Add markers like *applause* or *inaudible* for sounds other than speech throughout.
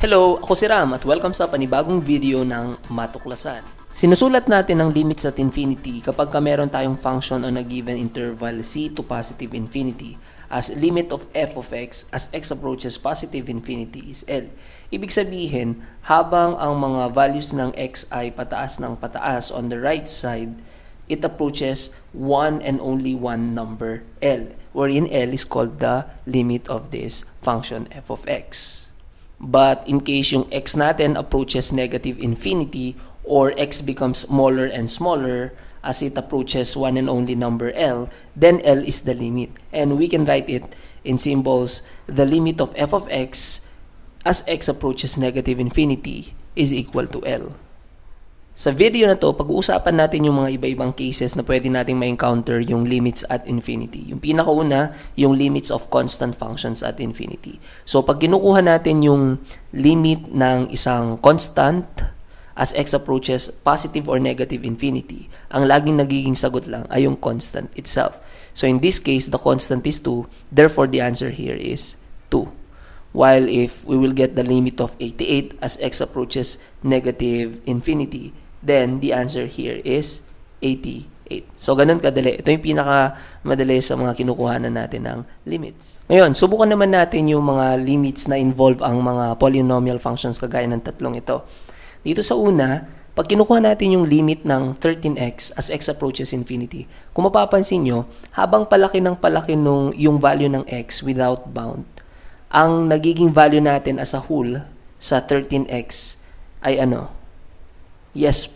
Hello, ako si Ram at welcome sa panibagong video ng Matuklasan. Sinusulat natin ang limits at infinity kapag ka meron tayong function on a given interval c to positive infinity as limit of f of x as x approaches positive infinity is L. Ibig sabihin, habang ang mga values ng x ay pataas ng pataas on the right side, it approaches one and only one number L, wherein L is called the limit of this function f of x. But in case yung x natin approaches negative infinity or x becomes smaller and smaller as it approaches one and only number L, then L is the limit. And we can write it in symbols, the limit of f of x as x approaches negative infinity is equal to L. Sa video na to, pag-uusapan natin yung mga iba-ibang cases na pwede nating ma-encounter yung limits at infinity. Yung pinakauna, yung limits of constant functions at infinity. So pag kinukuha natin yung limit ng isang constant as x approaches positive or negative infinity, ang laging nagiging sagot lang ay yung constant itself. So in this case, the constant is 2, therefore the answer here is 2 while if we will get the limit of 88 as x approaches negative infinity, then the answer here is 88. So, ganun kadali. Ito yung pinakamadali sa mga kinukuhanan natin ng limits. Ngayon, subukan naman natin yung mga limits na involve ang mga polynomial functions kagaya ng tatlong ito. Dito sa una, pag kinukuha natin yung limit ng 13x as x approaches infinity, kung mapapansin nyo, habang palaki ng palaki nung, yung value ng x without bound, ang nagiging value natin as a whole sa 13x ay ano? yes,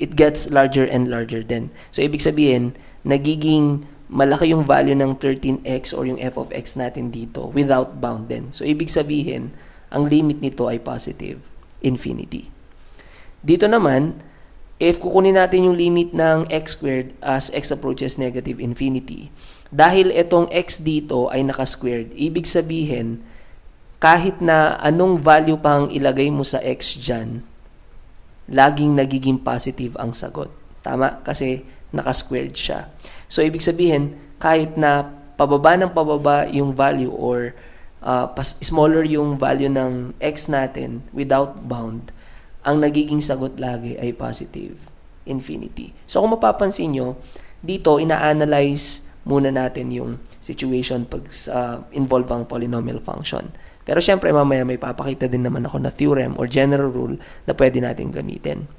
it gets larger and larger then. So, ibig sabihin, nagiging malaki yung value ng 13x or yung f of x natin dito without bound then. So, ibig sabihin, ang limit nito ay positive infinity. Dito naman, if kukunin natin yung limit ng x squared as x approaches negative infinity, dahil itong x dito ay naka-squared, ibig sabihin, kahit na anong value pang ilagay mo sa x dyan, laging nagiging positive ang sagot. Tama? Kasi naka nakasquared siya. So, ibig sabihin, kahit na pababa ng pababa yung value or uh, smaller yung value ng x natin without bound, ang nagiging sagot lagi ay positive infinity. So, kung mapapansin nyo, dito, ina-analyze muna natin yung situation pag uh, involve ang polynomial function. Pero syempre mamaya may papakita din naman ako na theorem or general rule na pwede natin gamitin.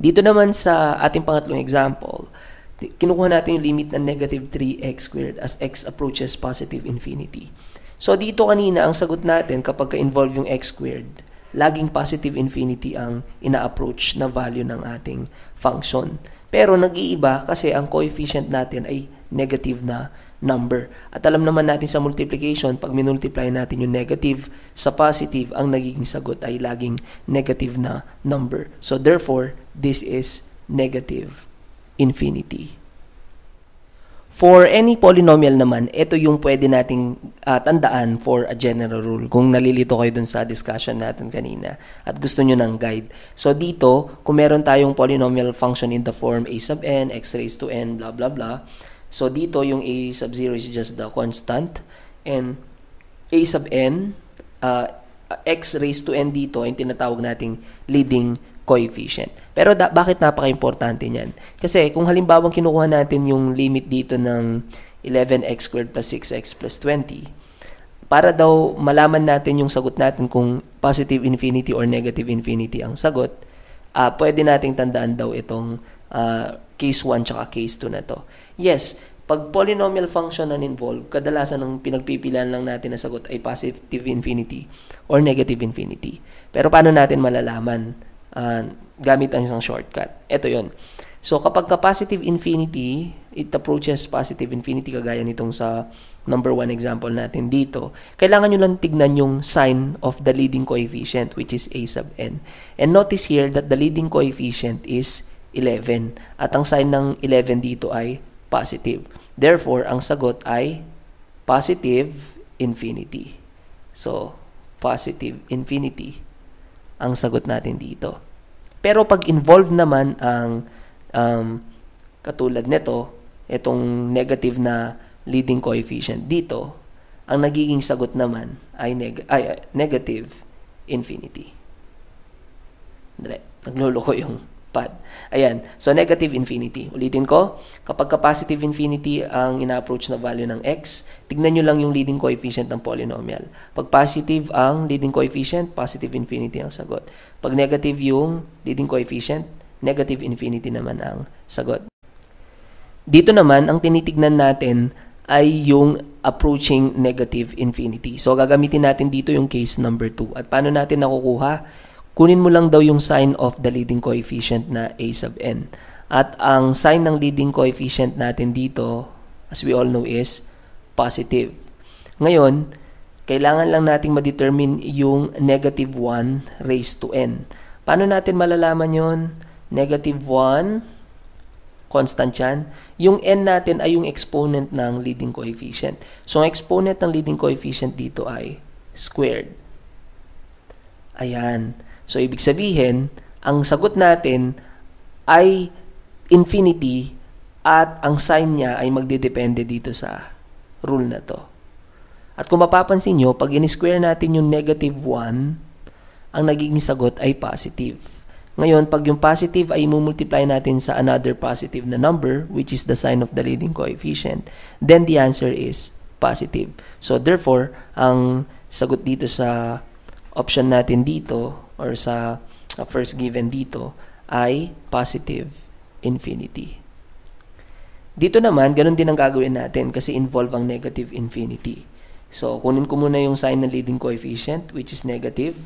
Dito naman sa ating pangatlong example, kinukuha natin yung limit ng negative 3x squared as x approaches positive infinity. So dito kanina, ang sagot natin kapag ka-involve yung x squared, laging positive infinity ang ina-approach na value ng ating function. Pero nag-iiba kasi ang coefficient natin ay negative na number. At alam naman natin sa multiplication, pag minultiply natin yung negative sa positive, ang nagiging sagot ay laging negative na number. So therefore, this is negative infinity. For any polynomial naman, ito yung pwede nating uh, tandaan for a general rule. Kung nalilito kayo dun sa discussion natin kanina at gusto nyo ng guide. So dito, kung meron tayong polynomial function in the form a sub n, x raised to n, blah blah blah, So, dito yung A sub 0 is just the constant. And A sub n, uh, x raised to n dito, yung tinatawag nating leading coefficient. Pero da- bakit napaka-importante niyan? Kasi kung halimbawa kinukuha natin yung limit dito ng 11x squared plus 6x plus 20, para daw malaman natin yung sagot natin kung positive infinity or negative infinity ang sagot, uh, pwede nating tandaan daw itong uh, case 1 tsaka case 2 na to. Yes, pag polynomial function ang involved, kadalasan ang pinagpipilian lang natin na sagot ay positive infinity or negative infinity. Pero paano natin malalaman uh, gamit ang isang shortcut? Ito yon. So kapag ka positive infinity, it approaches positive infinity kagaya nitong sa number 1 example natin dito, kailangan nyo lang tignan yung sign of the leading coefficient which is a sub n. And notice here that the leading coefficient is 11. At ang sign ng 11 dito ay positive. Therefore, ang sagot ay positive infinity. So, positive infinity ang sagot natin dito. Pero pag involved naman ang um, katulad nito, itong negative na leading coefficient dito, ang nagiging sagot naman ay, neg ay negative infinity. Dali, nagluloko yung pad. Ayan. So, negative infinity. Ulitin ko, kapag ka positive infinity ang ina-approach na value ng x, tignan nyo lang yung leading coefficient ng polynomial. Pag positive ang leading coefficient, positive infinity ang sagot. Pag negative yung leading coefficient, negative infinity naman ang sagot. Dito naman, ang tinitignan natin ay yung approaching negative infinity. So, gagamitin natin dito yung case number 2. At paano natin nakukuha? kunin mo lang daw yung sign of the leading coefficient na a sub n. At ang sign ng leading coefficient natin dito, as we all know is positive. Ngayon, kailangan lang nating ma-determine yung negative 1 raised to n. Paano natin malalaman yon? Negative 1 constant yan. Yung n natin ay yung exponent ng leading coefficient. So, ang exponent ng leading coefficient dito ay squared. Ayan. So, ibig sabihin, ang sagot natin ay infinity at ang sign niya ay magdedepende dito sa rule na to. At kung mapapansin nyo, pag in-square natin yung negative 1, ang nagiging sagot ay positive. Ngayon, pag yung positive ay multiply natin sa another positive na number, which is the sign of the leading coefficient, then the answer is positive. So, therefore, ang sagot dito sa option natin dito or sa first given dito ay positive infinity. Dito naman, ganun din ang gagawin natin kasi involve ang negative infinity. So, kunin ko muna yung sign ng leading coefficient which is negative.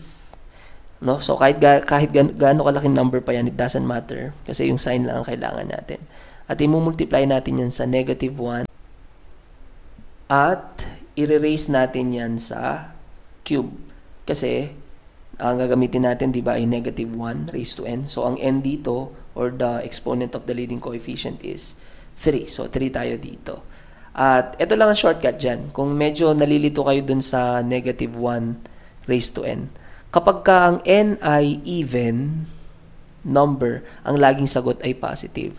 No? So, kahit, ga kahit ga gaano kalaking number pa yan, it doesn't matter kasi yung sign lang ang kailangan natin. At i-multiply natin yan sa negative 1 at i-raise natin yan sa cube kasi ang gagamitin natin, di ba, ay negative 1 raised to n. So, ang n dito, or the exponent of the leading coefficient is 3. So, 3 tayo dito. At ito lang ang shortcut dyan. Kung medyo nalilito kayo dun sa negative 1 raised to n. Kapag ka ang n ay even number, ang laging sagot ay positive.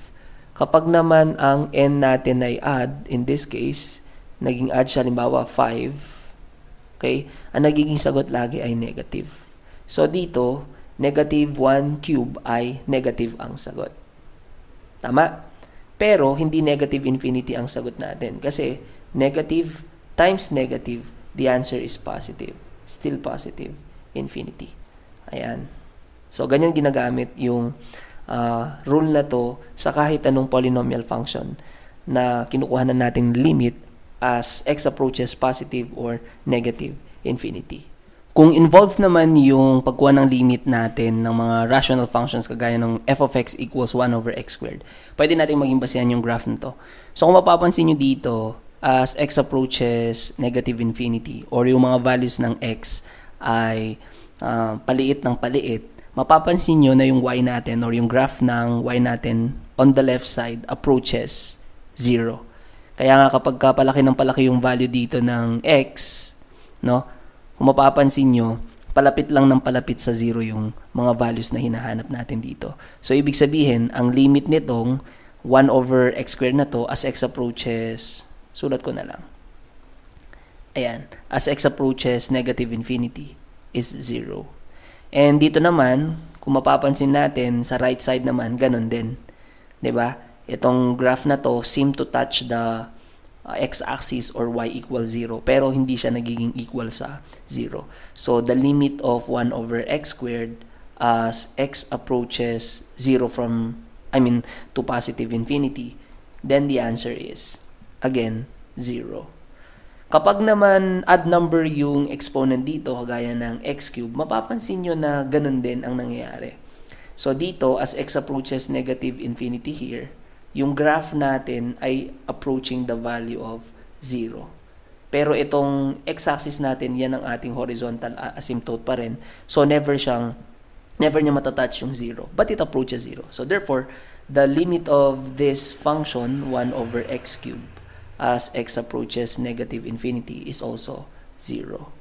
Kapag naman ang n natin ay odd, in this case, naging odd siya, limbawa 5, okay, ang nagiging sagot lagi ay negative. So dito, negative 1 cube ay negative ang sagot. Tama? Pero hindi negative infinity ang sagot natin kasi negative times negative, the answer is positive. Still positive infinity. Ayan. So ganyan ginagamit yung uh, rule na to sa kahit anong polynomial function na kinukuha na nating limit as x approaches positive or negative infinity. Kung involved naman yung pagkuha ng limit natin ng mga rational functions kagaya ng f of x equals 1 over x squared, pwede natin maging basehan yung graph nito. So kung mapapansin nyo dito, as x approaches negative infinity or yung mga values ng x ay uh, paliit ng paliit, mapapansin nyo na yung y natin or yung graph ng y natin on the left side approaches 0. Kaya nga kapag palaki ng palaki yung value dito ng x, no? Kung mapapansin nyo, palapit lang ng palapit sa zero yung mga values na hinahanap natin dito. So, ibig sabihin, ang limit nitong 1 over x squared na to as x approaches, sulat ko na lang. Ayan, as x approaches negative infinity is 0. And dito naman, kung mapapansin natin, sa right side naman, ganun din. ba? Diba? Itong graph na to seem to touch the uh, x-axis or y equals 0 pero hindi siya nagiging equal sa 0. So the limit of 1 over x squared as x approaches 0 from I mean to positive infinity then the answer is again 0. Kapag naman add number yung exponent dito kagaya ng x cube mapapansin nyo na ganun din ang nangyayari. So dito as x approaches negative infinity here yung graph natin ay approaching the value of 0. Pero itong x-axis natin, yan ang ating horizontal asymptote pa rin. So never siyang, never niya matatouch yung 0. But it approaches 0. So therefore, the limit of this function, 1 over x cubed, as x approaches negative infinity is also 0.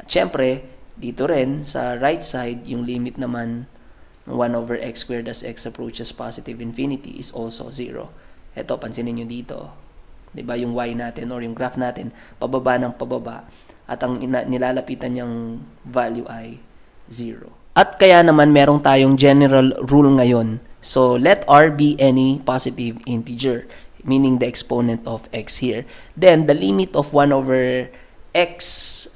At syempre, dito rin sa right side, yung limit naman 1 over x squared as x approaches positive infinity is also 0. Ito, pansinin nyo dito. ba diba, yung y natin or yung graph natin, pababa ng pababa. At ang nilalapitan niyang value ay 0. At kaya naman merong tayong general rule ngayon. So, let r be any positive integer, meaning the exponent of x here. Then, the limit of 1 over x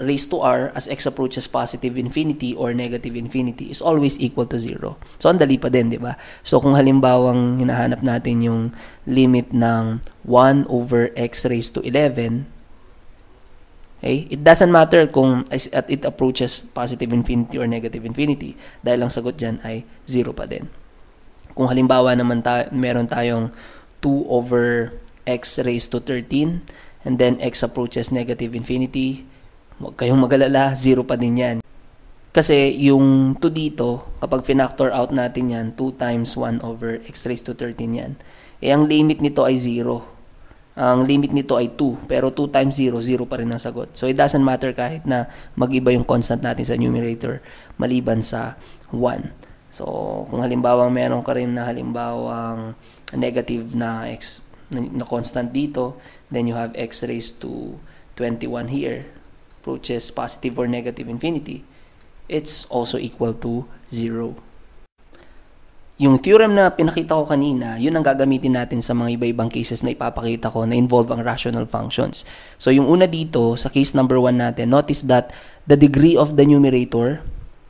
raised to r as x approaches positive infinity or negative infinity is always equal to 0. So, ang dali pa din, di ba? So, kung halimbawang hinahanap natin yung limit ng 1 over x raised to 11, okay, it doesn't matter kung at it approaches positive infinity or negative infinity dahil ang sagot dyan ay 0 pa din. Kung halimbawa naman ta meron tayong 2 over x raised to 13, and then x approaches negative infinity, huwag kayong magalala, zero pa din yan. Kasi yung 2 dito, kapag finactor out natin yan, 2 times 1 over x raised to 13 yan. Eh, ang limit nito ay 0. Ang limit nito ay 2. Pero 2 times 0, 0 pa rin ang sagot. So, it doesn't matter kahit na mag-iba yung constant natin sa numerator maliban sa 1. So, kung halimbawa meron ka rin na halimbawang negative na x na constant dito, Then you have x raised to 21 here, approaches positive or negative infinity. It's also equal to 0. Yung theorem na pinakita ko kanina, yun ang gagamitin natin sa mga iba-ibang cases na ipapakita ko na involve ang rational functions. So yung una dito, sa case number 1 natin, notice that the degree of the numerator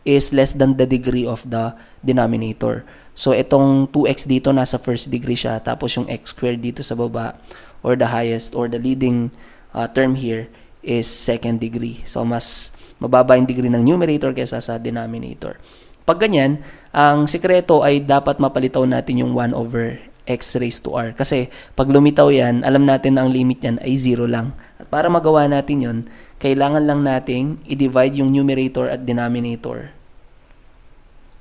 is less than the degree of the denominator. So itong 2x dito nasa first degree siya, tapos yung x squared dito sa baba or the highest or the leading uh, term here is second degree. So, mas mababa yung degree ng numerator kaysa sa denominator. Pag ganyan, ang sikreto ay dapat mapalitaw natin yung 1 over x raised to r. Kasi pag lumitaw yan, alam natin na ang limit yan ay 0 lang. At para magawa natin yon kailangan lang nating i-divide yung numerator at denominator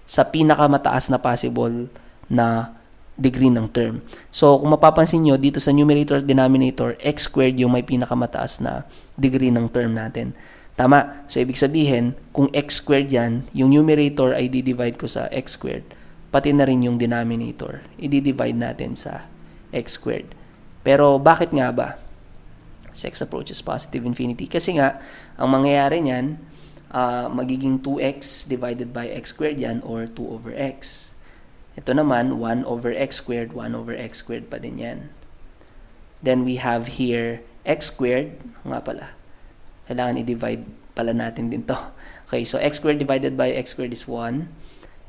sa pinakamataas na possible na degree ng term. So, kung mapapansin nyo, dito sa numerator at denominator, x squared yung may pinakamataas na degree ng term natin. Tama. So, ibig sabihin, kung x squared yan, yung numerator ay di-divide ko sa x squared. Pati na rin yung denominator. I-divide natin sa x squared. Pero, bakit nga ba? Sex approaches positive infinity. Kasi nga, ang mangyayari niyan, uh, magiging 2x divided by x squared yan or 2 over x. Ito naman, 1 over x squared, 1 over x squared pa din yan. Then we have here x squared, nga pala. Kailangan i-divide pala natin din to. *laughs* Okay, so x squared divided by x squared is 1.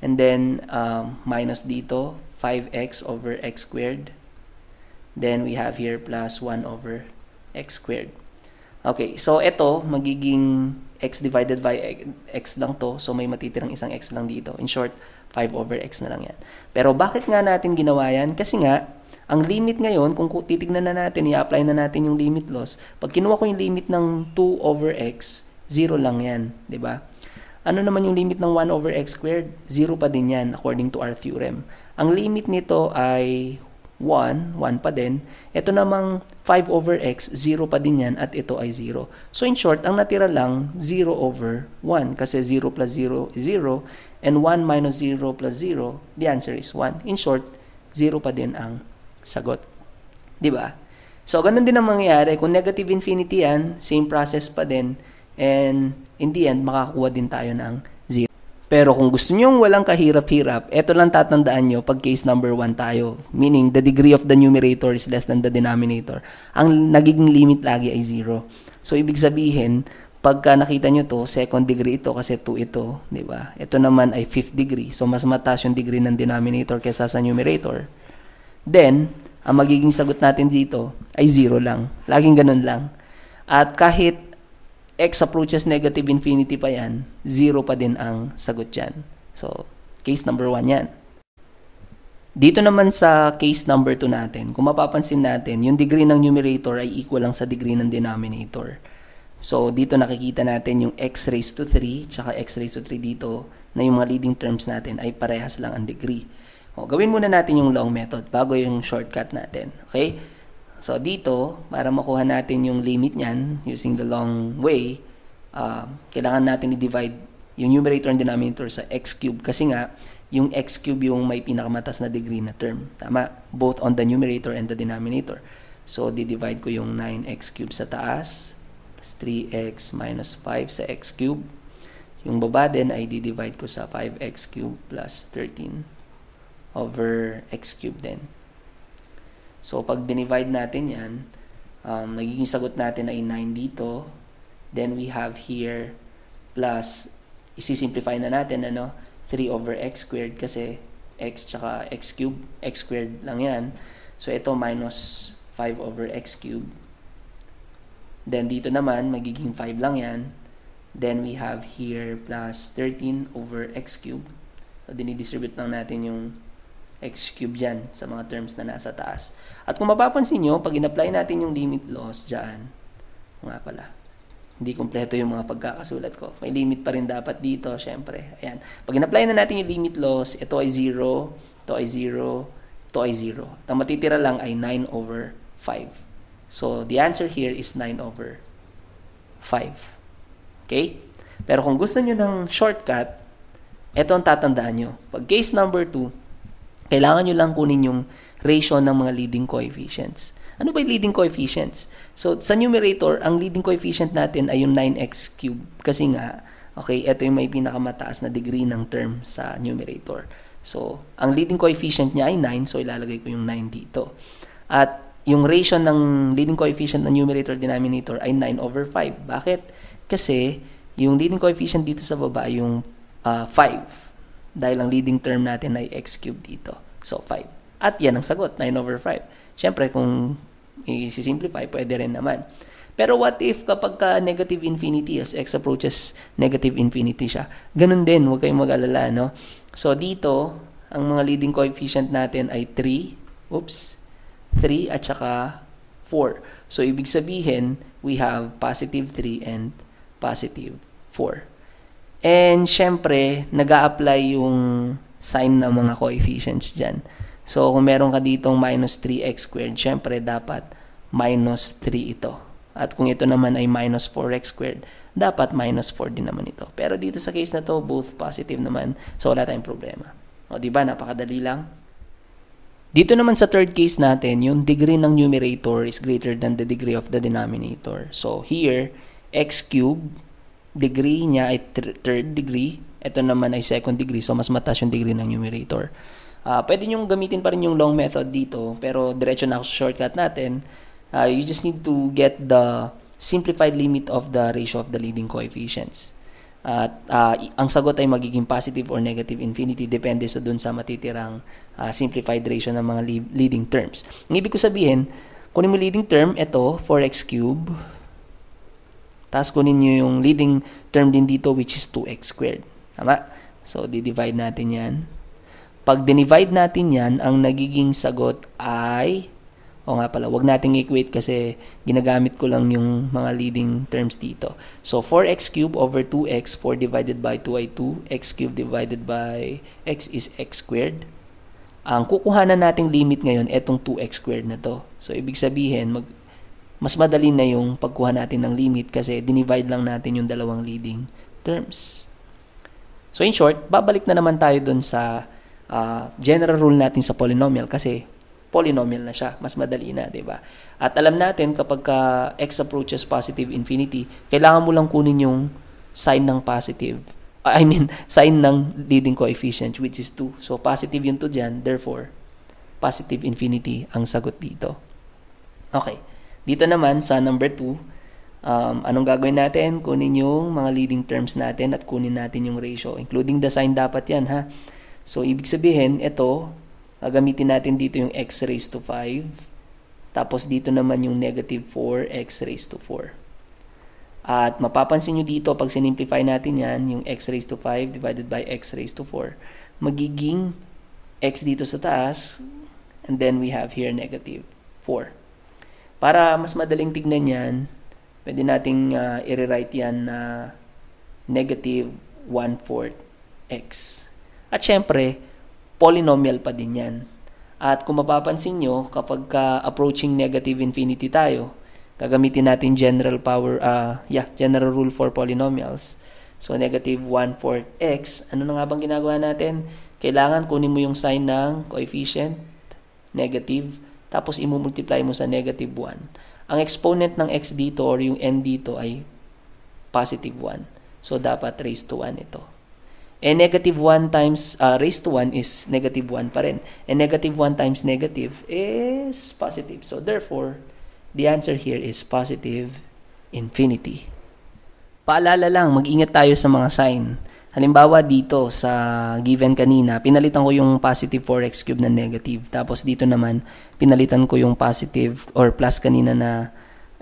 And then, um, minus dito, 5x over x squared. Then we have here plus 1 over x squared. Okay, so ito, magiging x divided by x lang to. So, may matitirang isang x lang dito. In short, 5 over x na lang yan. Pero bakit nga natin ginawa yan? Kasi nga, ang limit ngayon, kung titignan na natin, i-apply na natin yung limit loss, pag kinuha ko yung limit ng 2 over x, 0 lang yan, ba? Diba? Ano naman yung limit ng 1 over x squared? 0 pa din yan according to our theorem. Ang limit nito ay 1, 1 pa din. Ito namang 5 over x, 0 pa din yan at ito ay 0. So in short, ang natira lang 0 over 1 kasi 0 plus 0 is 0 and 1 minus 0 plus 0, the answer is 1. In short, 0 pa din ang sagot. ba? Diba? So ganun din ang mangyayari. Kung negative infinity yan, same process pa din and in the end, makakuha din tayo ng pero kung gusto nyo walang kahirap-hirap, eto lang tatandaan nyo pag case number 1 tayo. Meaning, the degree of the numerator is less than the denominator. Ang nagiging limit lagi ay 0. So, ibig sabihin, pagka nakita nyo to, second degree ito kasi 2 ito, di ba? Ito naman ay 5th degree. So, mas mataas yung degree ng denominator kesa sa numerator. Then, ang magiging sagot natin dito ay 0 lang. Laging ganun lang. At kahit x approaches negative infinity pa yan, zero pa din ang sagot dyan. So, case number 1 yan. Dito naman sa case number 2 natin, kung mapapansin natin, yung degree ng numerator ay equal lang sa degree ng denominator. So, dito nakikita natin yung x raised to 3 tsaka x raised to 3 dito na yung mga leading terms natin ay parehas lang ang degree. O, gawin muna natin yung long method bago yung shortcut natin. Okay? So dito, para makuha natin yung limit niyan using the long way, uh, kailangan natin i-divide yung numerator and denominator sa x cube kasi nga yung x cube yung may pinakamataas na degree na term. Tama? Both on the numerator and the denominator. So, di-divide ko yung 9x cube sa taas plus 3x minus 5 sa x cube. Yung baba din ay di-divide ko sa 5x cube plus 13 over x cube din. So, pag dinivide natin yan, um, nagiging sagot natin ay 9 dito. Then, we have here plus, isisimplify na natin, ano, 3 over x squared kasi x tsaka x cube, x squared lang yan. So, ito minus 5 over x cube. Then, dito naman, magiging 5 lang yan. Then, we have here plus 13 over x cube. So, dinidistribute lang natin yung x cube dyan sa mga terms na nasa taas. At kung mapapansin nyo, pag in-apply natin yung limit loss dyan, nga pala, hindi kumpleto yung mga pagkakasulat ko. May limit pa rin dapat dito, syempre. Ayan. Pag in-apply na natin yung limit loss, ito ay 0, ito ay 0, ito ay 0. ang matitira lang ay 9 over 5. So, the answer here is 9 over 5. Okay? Pero kung gusto nyo ng shortcut, ito ang tatandaan nyo. Pag case number 2, kailangan nyo lang kunin yung ratio ng mga leading coefficients. Ano ba yung leading coefficients? So, sa numerator, ang leading coefficient natin ay yung 9x cube. Kasi nga, okay, ito yung may pinakamataas na degree ng term sa numerator. So, ang leading coefficient niya ay 9, so ilalagay ko yung 9 dito. At yung ratio ng leading coefficient ng numerator denominator ay 9 over 5. Bakit? Kasi yung leading coefficient dito sa baba ay yung uh, ah, 5. Dahil ang leading term natin ay x cube dito. So, 5. At yan ang sagot, 9 over 5. Siyempre, kung i-simplify, pwede rin naman. Pero what if kapag ka negative infinity, as x approaches negative infinity siya, ganun din, huwag kayong mag-alala, no? So, dito, ang mga leading coefficient natin ay 3, oops, 3 at saka 4. So, ibig sabihin, we have positive 3 and positive 4. And, syempre, nag apply yung sign ng mga coefficients dyan. So, kung meron ka ditong minus 3x squared, syempre dapat minus 3 ito. At kung ito naman ay minus 4x squared, dapat minus 4 din naman ito. Pero dito sa case na to, both positive naman. So, wala tayong problema. O, di ba? Napakadali lang. Dito naman sa third case natin, yung degree ng numerator is greater than the degree of the denominator. So, here, x cubed, degree niya ay third degree. Ito naman ay second degree. So, mas mataas yung degree ng numerator. Uh, pwede nyo gamitin pa rin yung long method dito, pero diretso na ako sa shortcut natin. Uh, you just need to get the simplified limit of the ratio of the leading coefficients. At uh, ang sagot ay magiging positive or negative infinity depende sa dun sa matitirang uh, simplified ratio ng mga leading terms. Ang ibig ko sabihin, kunin mo leading term, ito, 4x cube. Tapos kunin nyo yung leading term din dito which is 2x squared. Tama? So, di-divide natin yan. Pag dinivide natin yan, ang nagiging sagot ay, o nga pala, wag nating equate kasi ginagamit ko lang yung mga leading terms dito. So, 4x cubed over 2x, 4 divided by 2 ay 2, x cubed divided by x is x squared. Ang kukuhanan nating limit ngayon, etong 2x squared na to. So, ibig sabihin, mag, mas madali na yung pagkuha natin ng limit kasi dinivide lang natin yung dalawang leading terms. So, in short, babalik na naman tayo dun sa uh, general rule natin sa polynomial kasi polynomial na siya. Mas madali na, di ba? At alam natin kapag ka x approaches positive infinity, kailangan mo lang kunin yung sign ng positive. Ah, I mean, *laughs* sign ng leading coefficient which is 2. So, positive yung 2 diyan, Therefore, positive infinity ang sagot dito. Okay. Dito naman sa number 2, um, anong gagawin natin? Kunin yung mga leading terms natin at kunin natin yung ratio. Including the sign dapat yan, ha? So, ibig sabihin, ito, gagamitin natin dito yung x raised to 5. Tapos, dito naman yung negative 4, x raised to 4. At mapapansin nyo dito, pag sinimplify natin yan, yung x raised to 5 divided by x raised to 4, magiging x dito sa taas, and then we have here negative 4. Para mas madaling tignan yan, pwede nating uh, i-rewrite yan na negative 1 4 x. At syempre, polynomial pa din yan. At kung mapapansin nyo, kapag uh, approaching negative infinity tayo, gagamitin natin general power, uh, yeah, general rule for polynomials. So, negative 1 4 x. Ano na nga bang ginagawa natin? Kailangan kunin mo yung sign ng coefficient, negative, tapos imumultiply mo sa negative 1. Ang exponent ng x dito or yung n dito ay positive 1. So, dapat raised to 1 ito. And negative 1 times uh, raised to 1 is negative 1 pa rin. And negative 1 times negative is positive. So therefore, the answer here is positive infinity. Paalala lang, mag-ingat tayo sa mga sign. Halimbawa dito sa given kanina, pinalitan ko yung positive 4x cube na negative. Tapos dito naman, pinalitan ko yung positive or plus kanina na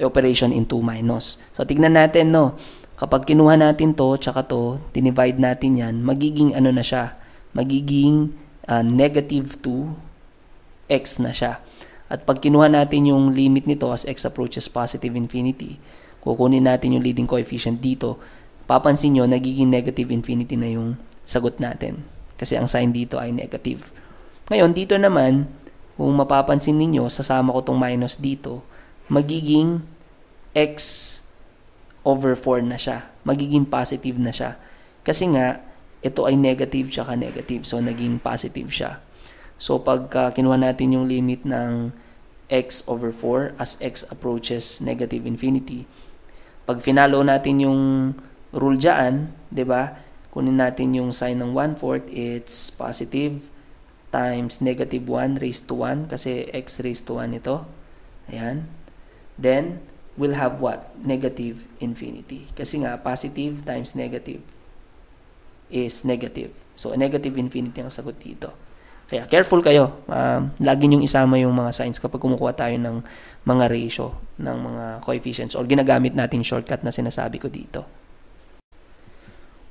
operation in 2 minus. So tignan natin no, Kapag kinuha natin to, tsaka to, dinivide natin yan, magiging ano na siya, magiging uh, negative 2 x na siya. At pag kinuha natin yung limit nito as x approaches positive infinity, kukunin natin yung leading coefficient dito, papansin nyo, nagiging negative infinity na yung sagot natin. Kasi ang sign dito ay negative. Ngayon, dito naman, kung mapapansin ninyo, sasama ko tong minus dito, magiging x over 4 na siya. Magiging positive na siya. Kasi nga, ito ay negative tsaka negative. So, naging positive siya. So, pagka kinuha natin yung limit ng x over 4 as x approaches negative infinity, pag finalo natin yung rule dyan, ba diba? kunin natin yung sign ng 1/4, it's positive times negative 1 raised to 1 kasi x raised to 1 ito. Ayan. Then, will have what? Negative infinity. Kasi nga, positive times negative is negative. So, negative infinity ang sagot dito. Kaya careful kayo. Um, lagi niyong isama yung mga signs kapag kumukuha tayo ng mga ratio, ng mga coefficients or ginagamit natin shortcut na sinasabi ko dito.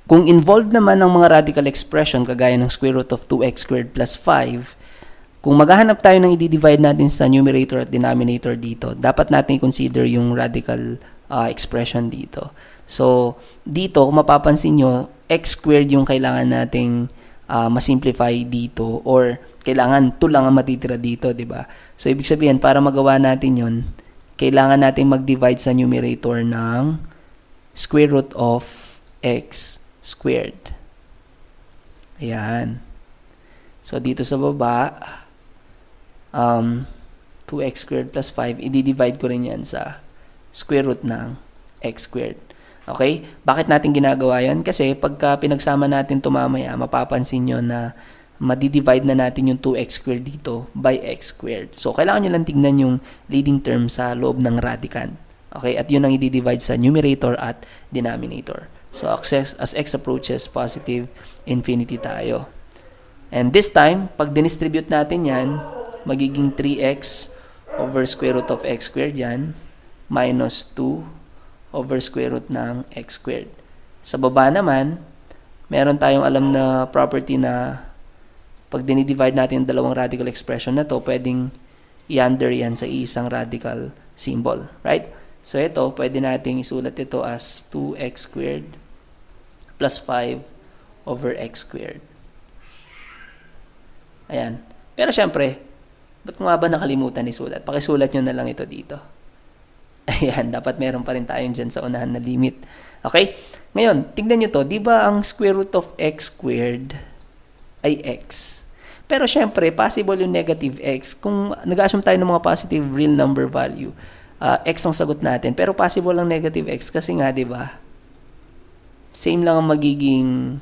Kung involved naman ng mga radical expression kagaya ng square root of 2x squared plus 5, kung maghahanap tayo ng i-divide natin sa numerator at denominator dito, dapat natin consider yung radical uh, expression dito. So, dito, kung mapapansin nyo, x squared yung kailangan nating uh, masimplify dito or kailangan to lang ang matitira dito, di ba? So, ibig sabihin, para magawa natin yon kailangan natin mag-divide sa numerator ng square root of x squared. Ayan. So, dito sa baba, um, 2x squared plus 5, i-divide ko rin yan sa square root ng x squared. Okay? Bakit natin ginagawa yan? Kasi pagka pinagsama natin ito mamaya, mapapansin nyo na madidivide na natin yung 2x squared dito by x squared. So, kailangan nyo lang tignan yung leading term sa loob ng radicand. Okay? At yun ang i-divide sa numerator at denominator. So, access, as x approaches positive, infinity tayo. And this time, pag dinistribute natin yan, magiging 3x over square root of x squared yan, minus 2 over square root ng x squared. Sa baba naman, meron tayong alam na property na pag dinidivide natin ang dalawang radical expression na to, pwedeng i-under yan sa isang radical symbol, right? So ito, pwede nating isulat ito as 2x squared plus 5 over x squared. Ayan. Pero syempre, Ba't mo ba nakalimutan isulat? Pakisulat nyo na lang ito dito. *laughs* Ayan, dapat meron pa rin tayong dyan sa unahan na limit. Okay? Ngayon, tignan nyo to. Di ba ang square root of x squared ay x? Pero syempre, possible yung negative x. Kung nag-assume tayo ng mga positive real number value, uh, x ang sagot natin. Pero possible lang negative x kasi nga, di ba? Same lang ang magiging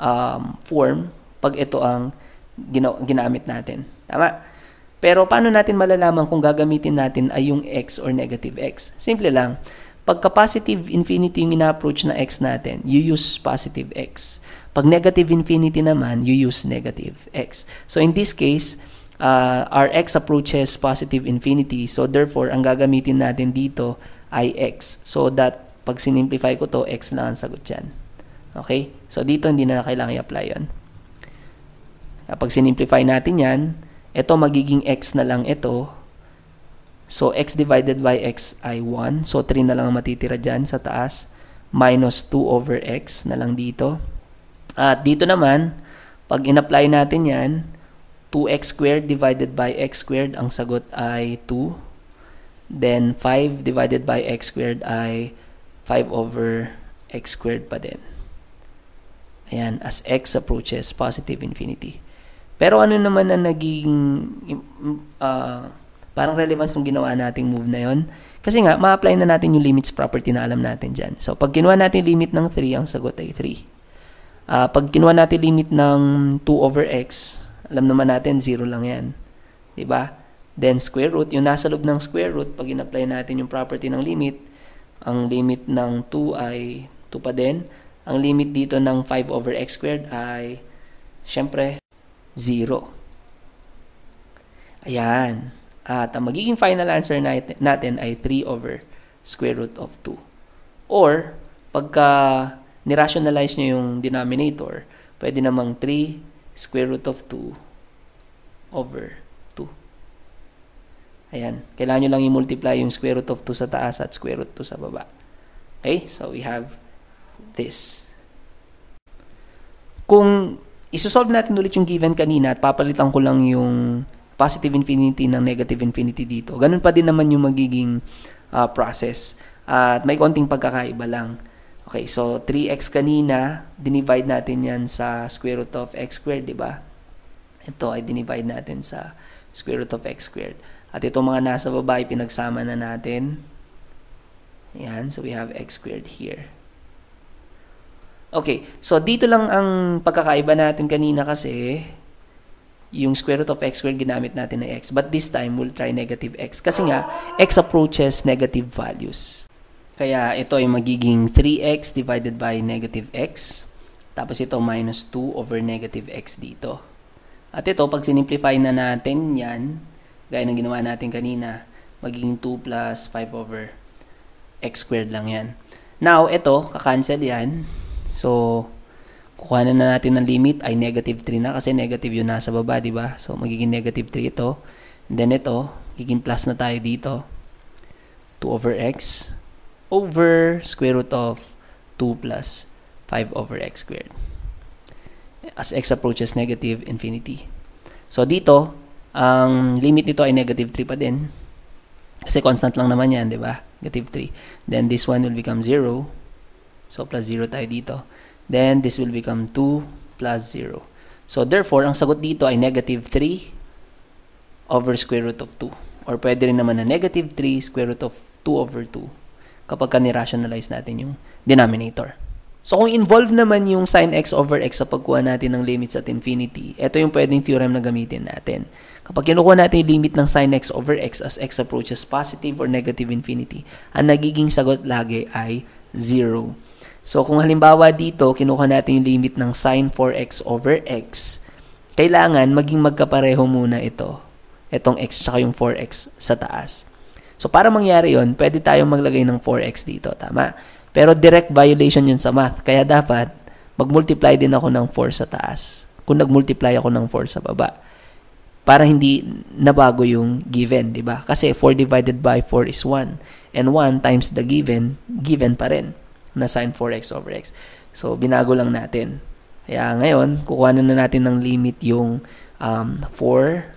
um, form pag ito ang gina- ginamit natin. Tama? Pero paano natin malalaman kung gagamitin natin ay yung x or negative x? Simple lang. Pagka positive infinity yung ina-approach na x natin, you use positive x. Pag negative infinity naman, you use negative x. So in this case, uh, our x approaches positive infinity. So therefore, ang gagamitin natin dito ay x. So that pag sinimplify ko to, x na ang sagot dyan. Okay? So dito hindi na kailangan i-apply yun. Pag sinimplify natin yan, ito magiging x na lang ito. So, x divided by x ay 1. So, 3 na lang matitira dyan sa taas. Minus 2 over x na lang dito. At dito naman, pag in-apply natin yan, 2x squared divided by x squared, ang sagot ay 2. Then, 5 divided by x squared ay 5 over x squared pa din. Ayan, as x approaches positive infinity. Pero ano naman ang naging uh, ah, parang relevance ng ginawa nating move na yon? Kasi nga, ma-apply na natin yung limits property na alam natin dyan. So, pag kinuha natin limit ng 3, ang sagot ay 3. Uh, ah, pag kinuha natin limit ng 2 over x, alam naman natin, 0 lang yan. ba? Diba? Then, square root, yung nasa loob ng square root, pag in-apply natin yung property ng limit, ang limit ng 2 ay 2 pa din. Ang limit dito ng 5 over x squared ay, syempre, 0. Ayan. At ang magiging final answer natin ay 3 over square root of 2. Or, pagka nirationalize nyo yung denominator, pwede namang 3 square root of 2 over 2. Ayan. Kailangan nyo lang i-multiply yung square root of 2 sa taas at square root 2 sa baba. Okay? So, we have this. Kung Isosolve natin ulit yung given kanina at papalitan ko lang yung positive infinity ng negative infinity dito. Ganun pa din naman yung magiging uh, process. Uh, at may konting pagkakaiba lang. Okay, so 3x kanina, dinivide natin yan sa square root of x squared, di ba? Ito ay dinivide natin sa square root of x squared. At itong mga nasa baba ay pinagsama na natin. Ayan, so we have x squared here. Okay, so dito lang ang pagkakaiba natin kanina kasi yung square root of x squared ginamit natin na x. But this time, we'll try negative x. Kasi nga, x approaches negative values. Kaya ito ay magiging 3x divided by negative x. Tapos ito minus 2 over negative x dito. At ito, pag sinimplify na natin yan, gaya ng ginawa natin kanina, magiging 2 plus 5 over x squared lang yan. Now, ito, kakancel yan. So, kukuhanan na natin ng limit ay negative 3 na kasi negative yun nasa baba, di ba? So, magiging negative 3 ito. And then ito, magiging plus na tayo dito. 2 over x over square root of 2 plus 5 over x squared. As x approaches negative infinity. So, dito, ang limit nito ay negative 3 pa din. Kasi constant lang naman yan, di ba? Negative 3. Then, this one will become 0. So, plus 0 tayo dito. Then, this will become 2 plus 0. So, therefore, ang sagot dito ay negative 3 over square root of 2. Or pwede rin naman na negative 3 square root of 2 over 2 kapag ka rationalize natin yung denominator. So, kung involved naman yung sin x over x sa pagkuha natin ng limits at infinity, ito yung pwedeng theorem na gamitin natin. Kapag kinukuha natin yung limit ng sin x over x as x approaches positive or negative infinity, ang nagiging sagot lagi ay 0. So, kung halimbawa dito, kinuha natin yung limit ng sine 4x over x, kailangan maging magkapareho muna ito. Itong x tsaka yung 4x sa taas. So, para mangyari yon pwede tayong maglagay ng 4x dito. Tama? Pero direct violation yun sa math. Kaya dapat, mag-multiply din ako ng 4 sa taas. Kung nag-multiply ako ng 4 sa baba. Para hindi nabago yung given, di ba? Kasi 4 divided by 4 is 1. And 1 times the given, given pa rin na sine 4x over x. So, binago lang natin. Kaya ngayon, kukuha na natin ng limit yung um, 4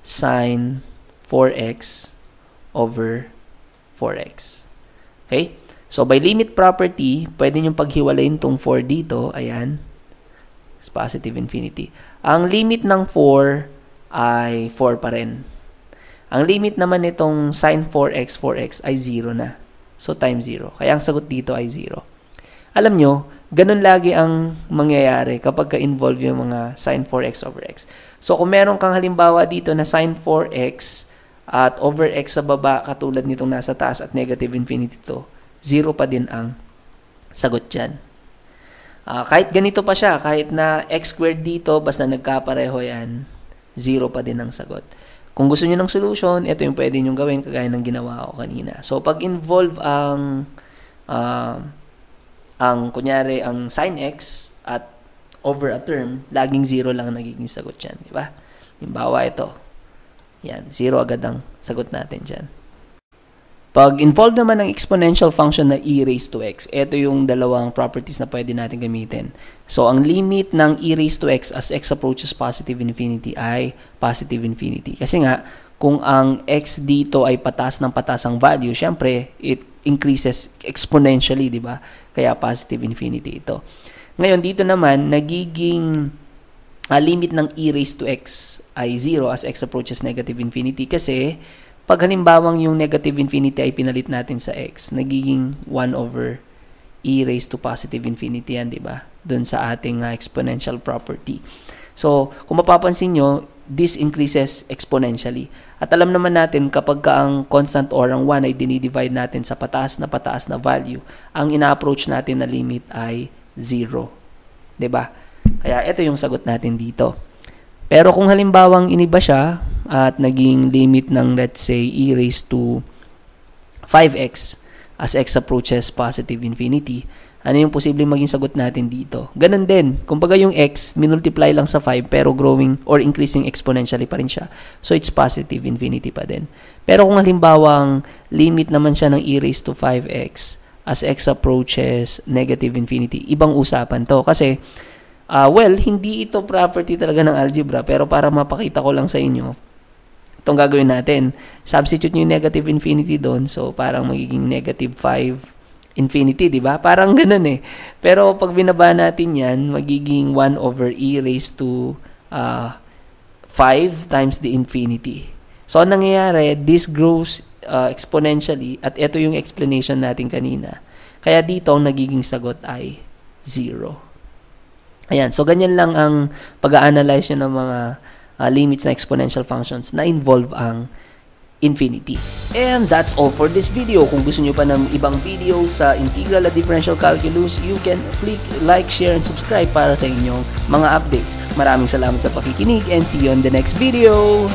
sine 4x over 4x. Okay? So, by limit property, pwede nyo paghiwalayin tong 4 dito. Ayan. It's positive infinity. Ang limit ng 4 ay 4 pa rin. Ang limit naman nitong sine 4x, 4x ay 0 na. So, time 0. Kaya ang sagot dito ay 0. Alam nyo, ganun lagi ang mangyayari kapag ka-involve yung mga sine 4x over x. So, kung meron kang halimbawa dito na sine 4x at over x sa baba katulad nitong nasa taas at negative infinity to, 0 pa din ang sagot dyan. Uh, kahit ganito pa siya, kahit na x squared dito, basta nagkapareho yan, 0 pa din ang sagot. Kung gusto niyo ng solution, ito yung pwede niyo gawin kagaya ng ginawa ko kanina. So pag involve ang uh, ang kunyari ang sin x at over a term, laging zero lang nagiging sagot yan, di ba? Halimbawa ito. Yan, zero agad ang sagot natin diyan. Pag involved naman ng exponential function na e raised to x, ito yung dalawang properties na pwede natin gamitin. So, ang limit ng e raised to x as x approaches positive infinity ay positive infinity. Kasi nga, kung ang x dito ay patas ng patas ang value, syempre, it increases exponentially, di ba? Kaya positive infinity ito. Ngayon, dito naman, nagiging uh, limit ng e raised to x ay 0 as x approaches negative infinity kasi pag halimbawang yung negative infinity ay pinalit natin sa x, nagiging 1 over e raised to positive infinity yan, di ba? Doon sa ating uh, exponential property. So, kung mapapansin nyo, this increases exponentially. At alam naman natin kapag ka ang constant or ang 1 ay dinidivide natin sa pataas na pataas na value, ang ina-approach natin na limit ay 0. ba? Diba? Kaya ito yung sagot natin dito. Pero kung halimbawang iniba siya, at naging limit ng let's say e raised to 5x as x approaches positive infinity, ano yung posibleng maging sagot natin dito? Ganun din. Kumbaga yung x, minultiply lang sa 5 pero growing or increasing exponentially pa rin siya. So it's positive infinity pa din. Pero kung halimbawang limit naman siya ng e raised to 5x as x approaches negative infinity, ibang usapan to. Kasi, uh, well, hindi ito property talaga ng algebra pero para mapakita ko lang sa inyo, itong gagawin natin. Substitute nyo yung negative infinity doon. So, parang magiging negative 5 infinity, di ba? Parang ganun eh. Pero pag binaba natin yan, magiging 1 over e raised to uh, ah, 5 times the infinity. So, ang nangyayari, this grows uh, exponentially at ito yung explanation natin kanina. Kaya dito, ang nagiging sagot ay 0. Ayan, so ganyan lang ang pag-analyze ng mga uh, limits na exponential functions na involve ang infinity. And that's all for this video. Kung gusto niyo pa ng ibang video sa integral at differential calculus, you can click like, share, and subscribe para sa inyong mga updates. Maraming salamat sa pakikinig and see you on the next video!